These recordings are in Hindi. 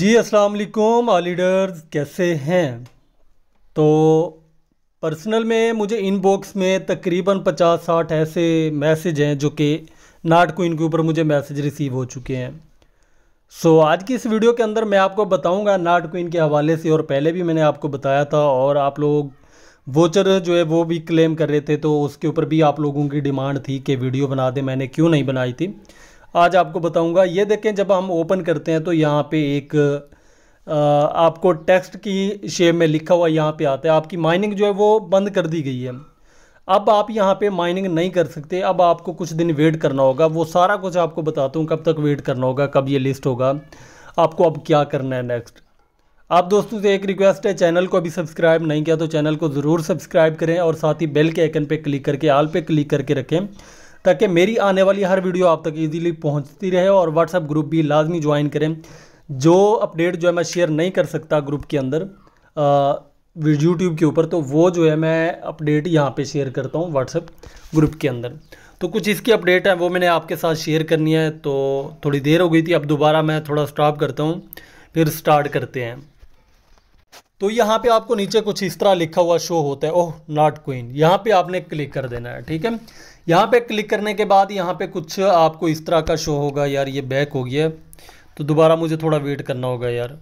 जी अस्सलाम वालेकुम आ लीडर्स कैसे हैं तो पर्सनल में मुझे इनबॉक्स में तकरीबन पचास साठ ऐसे मैसेज हैं जो कि नाट क्वीन के ऊपर मुझे मैसेज रिसीव हो चुके हैं सो so, आज की इस वीडियो के अंदर मैं आपको बताऊंगा नाट क्वीन के हवाले से और पहले भी मैंने आपको बताया था और आप लोग वोचर जो है वो भी क्लेम कर रहे थे तो उसके ऊपर भी आप लोगों की डिमांड थी कि वीडियो बना दें मैंने क्यों नहीं बनाई थी आज आपको बताऊंगा ये देखें जब हम ओपन करते हैं तो यहाँ पे एक आ, आपको टेक्स्ट की शेप में लिखा हुआ यहाँ पे आता है आपकी माइनिंग जो है वो बंद कर दी गई है अब आप यहाँ पे माइनिंग नहीं कर सकते अब आपको कुछ दिन वेट करना होगा वो सारा कुछ आपको बताता हूँ कब तक वेट करना होगा कब ये लिस्ट होगा आपको अब क्या करना है नेक्स्ट आप दोस्तों से एक रिक्वेस्ट है चैनल को अभी सब्सक्राइब नहीं किया तो चैनल को ज़रूर सब्सक्राइब करें और साथ ही बेल के आइकन पे क्लिक करके आल पे क्लिक करके रखें ताकि मेरी आने वाली हर वीडियो आप तक ईजीली पहुँचती रहे और व्हाट्सएप ग्रुप भी लाजमी ज्वाइन करें जो अपडेट जो है मैं शेयर नहीं कर सकता ग्रुप के अंदर यूट्यूब के ऊपर तो वो जो है मैं अपडेट यहाँ पे शेयर करता हूँ व्हाट्सएप ग्रुप के अंदर तो कुछ इसकी अपडेट है वो मैंने आपके साथ शेयर करनी है तो थोड़ी देर हो गई थी अब दोबारा मैं थोड़ा स्टॉप करता हूँ फिर स्टार्ट करते हैं तो यहाँ पे आपको नीचे कुछ इस तरह लिखा हुआ शो होता है ओह नॉट क्वीन यहाँ पर आपने क्लिक कर देना है ठीक है यहाँ पे क्लिक करने के बाद यहाँ पे कुछ आपको इस तरह का शो होगा यार ये बैक हो गया तो दोबारा मुझे थोड़ा वेट करना होगा यार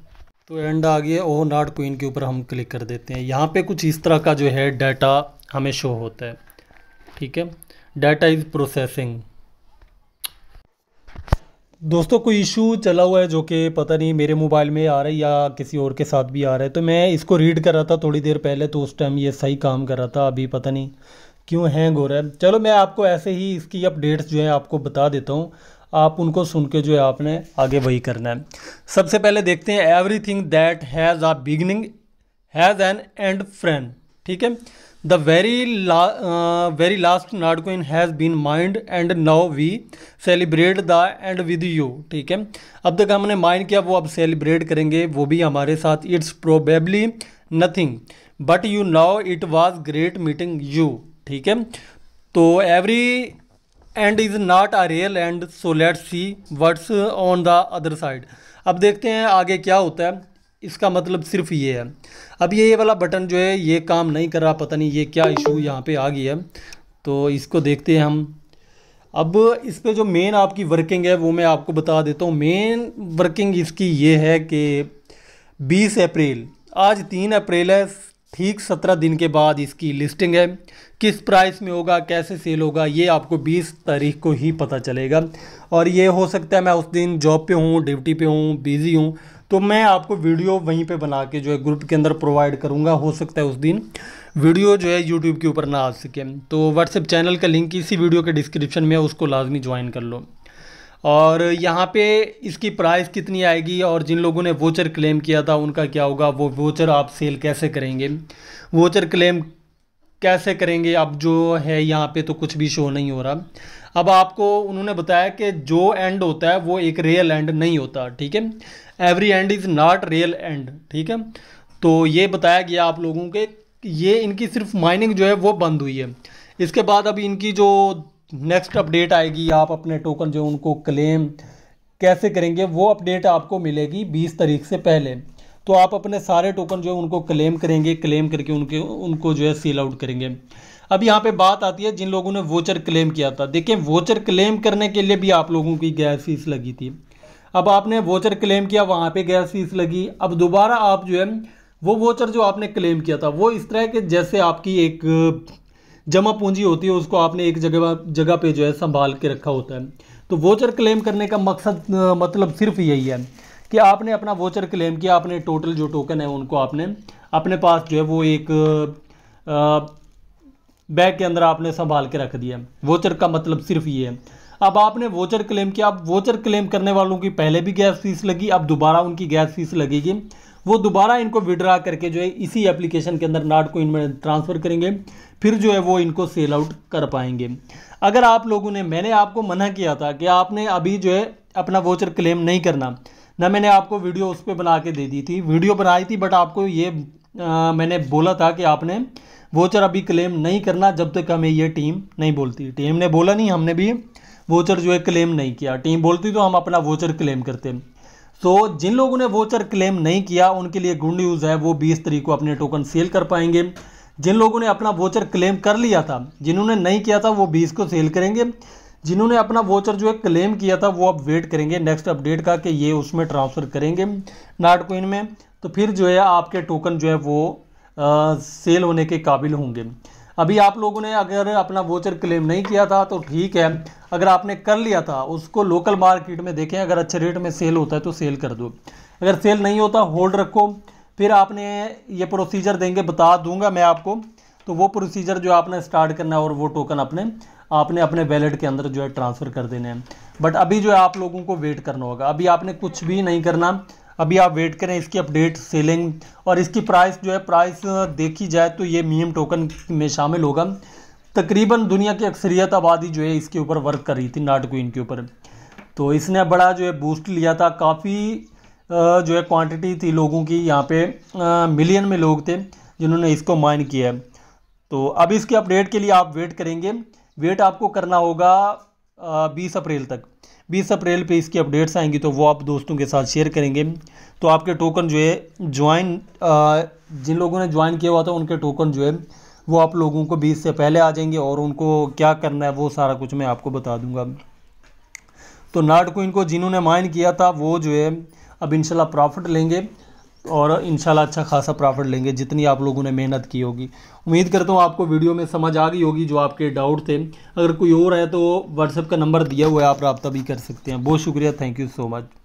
तो एंड आ गया ओ नाट क्वीन के ऊपर हम क्लिक कर देते हैं यहाँ पे कुछ इस तरह का जो है डाटा हमें शो होता है ठीक है डाटा इज़ प्रोसेसिंग दोस्तों कोई इशू चला हुआ है जो कि पता नहीं मेरे मोबाइल में आ रहा है या किसी और के साथ भी आ रहा है तो मैं इसको रीड कर रहा था थोड़ी देर पहले तो उस टाइम ये सही काम कर रहा था अभी पता नहीं क्यों हैंग हो रहा है चलो मैं आपको ऐसे ही इसकी अपडेट्स जो है आपको बता देता हूँ आप उनको सुन के जो है आपने आगे वही करना है सबसे पहले देखते हैं everything that has a beginning has an end friend ठीक है द वेरी ला वेरी लास्ट नाडकोइन has been mind and now we celebrate the end with you ठीक है अब तक हमने माइंड किया वो अब सेलिब्रेट करेंगे वो भी हमारे साथ it's probably nothing but you now it was great meeting you ठीक है तो every end is not a real end so let's see words on the other side अब देखते हैं आगे क्या होता है इसका मतलब सिर्फ ये है अब ये ये वाला बटन जो है ये काम नहीं कर रहा पता नहीं ये क्या इशू यहाँ पे आ गया है तो इसको देखते हैं हम अब इस पर जो मेन आपकी वर्किंग है वो मैं आपको बता देता हूँ मेन वर्किंग इसकी ये है कि 20 अप्रैल आज 3 अप्रैल है ठीक सत्रह दिन के बाद इसकी लिस्टिंग है किस प्राइस में होगा कैसे सेल होगा ये आपको 20 तारीख को ही पता चलेगा और ये हो सकता है मैं उस दिन जॉब पे हूँ ड्यूटी पे हूँ बिज़ी हूँ तो मैं आपको वीडियो वहीं पे बना के जो है ग्रुप के अंदर प्रोवाइड करूँगा हो सकता है उस दिन वीडियो जो है यूट्यूब के ऊपर ना आ सके तो व्हाट्सएप चैनल का लिंक इसी वीडियो के डिस्क्रिप्शन में है उसको लाजमी ज्वाइन कर लो और यहाँ पे इसकी प्राइस कितनी आएगी और जिन लोगों ने वोचर क्लेम किया था उनका क्या होगा वो वोचर आप सेल कैसे करेंगे वोचर क्लेम कैसे करेंगे अब जो है यहाँ पे तो कुछ भी शो नहीं हो रहा अब आपको उन्होंने बताया कि जो एंड होता है वो एक रियल एंड नहीं होता ठीक है every end is not real end ठीक है तो ये बताया गया आप लोगों के ये इनकी सिर्फ माइनिंग जो है वो बंद हुई है इसके बाद अब इनकी जो नेक्स्ट अपडेट आएगी आप अपने टोकन जो उनको क्लेम कैसे करेंगे वो अपडेट आपको मिलेगी बीस तारीख से पहले तो आप अपने सारे टोकन जो है उनको क्लेम करेंगे क्लेम करके उनके उनको जो है सील आउट करेंगे अब यहाँ पे बात आती है जिन लोगों ने वोचर क्लेम किया था देखिए वोचर क्लेम करने के लिए भी आप लोगों की गैस फीस लगी थी अब आपने वोचर क्लेम किया वहाँ पे गैस फीस लगी अब दोबारा आप जो है वो वोचर जो आपने क्लेम किया था वो इस तरह के जैसे आपकी एक जमा पूंजी होती है उसको आपने एक जगह जगह पे जो है संभाल के रखा होता है तो वोचर क्लेम करने का मकसद मतलब सिर्फ यही है कि आपने अपना वोचर क्लेम किया आपने टोटल जो टोकन है उनको आपने अपने पास जो है वो एक बैग के अंदर आपने संभाल के रख दिया वोचर का मतलब सिर्फ ये है अब आपने वोचर क्लेम किया अब वोचर क्लेम करने वालों की पहले भी गैस फीस लगी अब दोबारा उनकी गैस फीस लगेगी वो दोबारा इनको विड्रा करके जो है इसी एप्लीकेशन के अंदर नाट को इनमें ट्रांसफ़र करेंगे फिर जो है वो इनको सेल आउट कर पाएंगे अगर आप लोगों ने मैंने आपको मना किया था कि आपने अभी जो है अपना वोचर क्लेम नहीं करना ना मैंने आपको वीडियो उस पर बना के दे दी थी वीडियो बनाई थी बट आपको ये आ, मैंने बोला था कि आपने वोचर अभी क्लेम नहीं करना जब तक हमें ये टीम नहीं बोलती टीम ने बोला नहीं हमने भी वोचर जो है क्लेम नहीं किया टीम बोलती तो हम अपना वोचर क्लेम करते हैं सो तो so, जिन लोगों ने वोचर क्लेम नहीं किया उनके लिए गुड न्यूज़ है वो बीस तरीक को अपने टोकन सेल कर पाएंगे जिन लोगों ने अपना वोचर क्लेम कर लिया था जिन्होंने नहीं किया था वो बीस को सेल करेंगे जिन्होंने अपना वोचर जो है क्लेम किया था वो अब वेट करेंगे नेक्स्ट अपडेट का कि ये उसमें ट्रांसफ़र करेंगे नाटकोइन में तो फिर जो है आपके टोकन जो है वो आ, सेल होने के काबिल होंगे अभी आप लोगों ने अगर अपना वोचर क्लेम नहीं किया था तो ठीक है अगर आपने कर लिया था उसको लोकल मार्केट में देखें अगर अच्छे रेट में सेल होता है तो सेल कर दो अगर सेल नहीं होता होल्ड रखो फिर आपने ये प्रोसीजर देंगे बता दूंगा मैं आपको तो वो प्रोसीजर जो आपने स्टार्ट करना है और वो टोकन अपने आपने अपने वैलेट के अंदर जो है ट्रांसफ़र कर देने हैं बट अभी जो है आप लोगों को वेट करना होगा अभी आपने कुछ भी नहीं करना अभी आप वेट करें इसकी अपडेट सेलिंग और इसकी प्राइस जो है प्राइस देखी जाए तो ये मीम टोकन में शामिल होगा तकरीबन दुनिया की अक्सरियत आबादी जो है इसके ऊपर वर्क कर रही थी नाट क्वीन के ऊपर तो इसने बड़ा जो है बूस्ट लिया था काफ़ी जो है क्वांटिटी थी लोगों की यहाँ पे मिलियन में लोग थे जिन्होंने इसको माइन किया है तो अब इसके अपडेट के लिए आप वेट करेंगे वेट आपको करना होगा बीस अप्रैल तक बीस अप्रैल पे इसकी अपडेट्स आएंगी तो वो आप दोस्तों के साथ शेयर करेंगे तो आपके टोकन जो है ज्वाइन जिन लोगों ने ज्वाइन किया हुआ था उनके टोकन जो है वो आप लोगों को बीस से पहले आ जाएंगे और उनको क्या करना है वो सारा कुछ मैं आपको बता दूंगा तो नाट को इनको जिन्होंने माइन किया था वो जो है अब इनशाला प्रॉफिट लेंगे और इन अच्छा खासा प्रॉफिट लेंगे जितनी आप लोगों ने मेहनत की होगी उम्मीद करता हूँ आपको वीडियो में समझ आ गई होगी जो आपके डाउट थे अगर कोई और है तो व्हाट्सएप का नंबर दिया हुआ है आप रब्ता भी कर सकते हैं बहुत शुक्रिया थैंक यू सो मच